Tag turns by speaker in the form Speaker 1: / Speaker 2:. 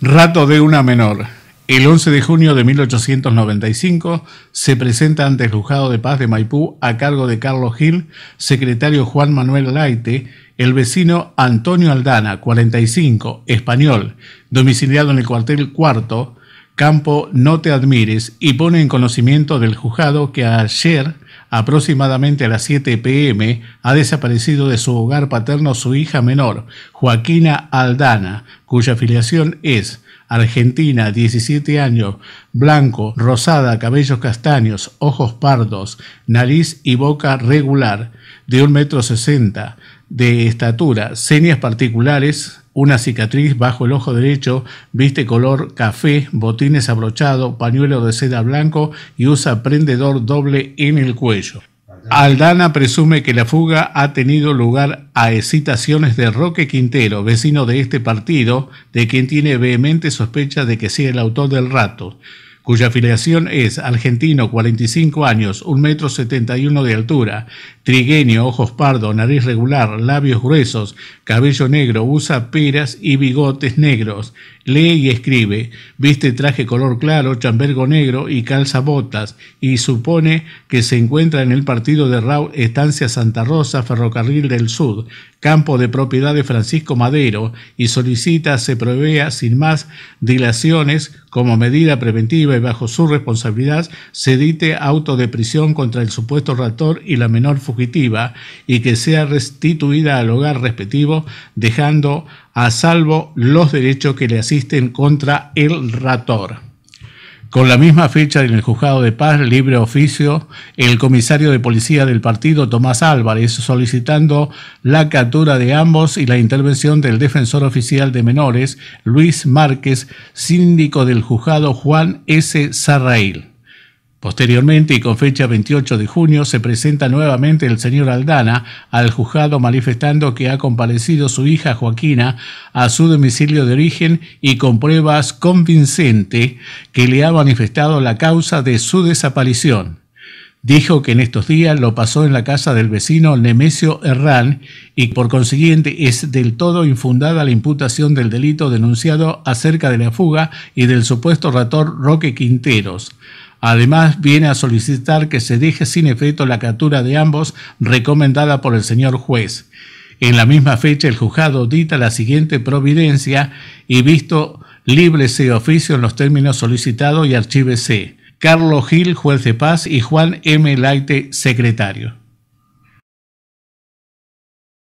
Speaker 1: Rato de una menor. El 11 de junio de 1895 se presenta ante el Juzgado de Paz de Maipú a cargo de Carlos Gil, secretario Juan Manuel Laite, el vecino Antonio Aldana, 45, español, domiciliado en el cuartel cuarto, campo No Te Admires, y pone en conocimiento del juzgado que ayer Aproximadamente a las 7 pm ha desaparecido de su hogar paterno su hija menor, Joaquina Aldana, cuya filiación es Argentina, 17 años, blanco, rosada, cabellos castaños, ojos pardos, nariz y boca regular, de 1,60 metro de estatura, señas particulares, una cicatriz bajo el ojo derecho, viste color café, botines abrochado, pañuelo de seda blanco y usa prendedor doble en el cuello. Aldana presume que la fuga ha tenido lugar a excitaciones de Roque Quintero, vecino de este partido, de quien tiene vehemente sospecha de que sea el autor del rato cuya afiliación es argentino, 45 años, 1,71 metro 71 de altura, trigueño, ojos pardo, nariz regular, labios gruesos, cabello negro, usa peras y bigotes negros, lee y escribe, viste traje color claro, chambergo negro y calza botas, y supone que se encuentra en el partido de Rau, Estancia Santa Rosa, Ferrocarril del Sur, campo de propiedad de Francisco Madero, y solicita se provea sin más dilaciones como medida preventiva y bajo su responsabilidad, se edite auto de prisión contra el supuesto rator y la menor fugitiva y que sea restituida al hogar respectivo, dejando a salvo los derechos que le asisten contra el rator. Con la misma fecha en el juzgado de paz, libre oficio, el comisario de policía del partido, Tomás Álvarez, solicitando la captura de ambos y la intervención del defensor oficial de menores, Luis Márquez, síndico del juzgado Juan S. Sarrail. Posteriormente y con fecha 28 de junio se presenta nuevamente el señor Aldana al juzgado manifestando que ha comparecido su hija Joaquina a su domicilio de origen y con pruebas convincentes que le ha manifestado la causa de su desaparición. Dijo que en estos días lo pasó en la casa del vecino Nemesio Herrán y por consiguiente es del todo infundada la imputación del delito denunciado acerca de la fuga y del supuesto rator Roque Quinteros. Además, viene a solicitar que se deje sin efecto la captura de ambos recomendada por el señor juez. En la misma fecha, el juzgado dicta la siguiente providencia y visto líbrese oficio en los términos solicitados y archívese. Carlos Gil, juez de paz, y Juan M. Laite, secretario.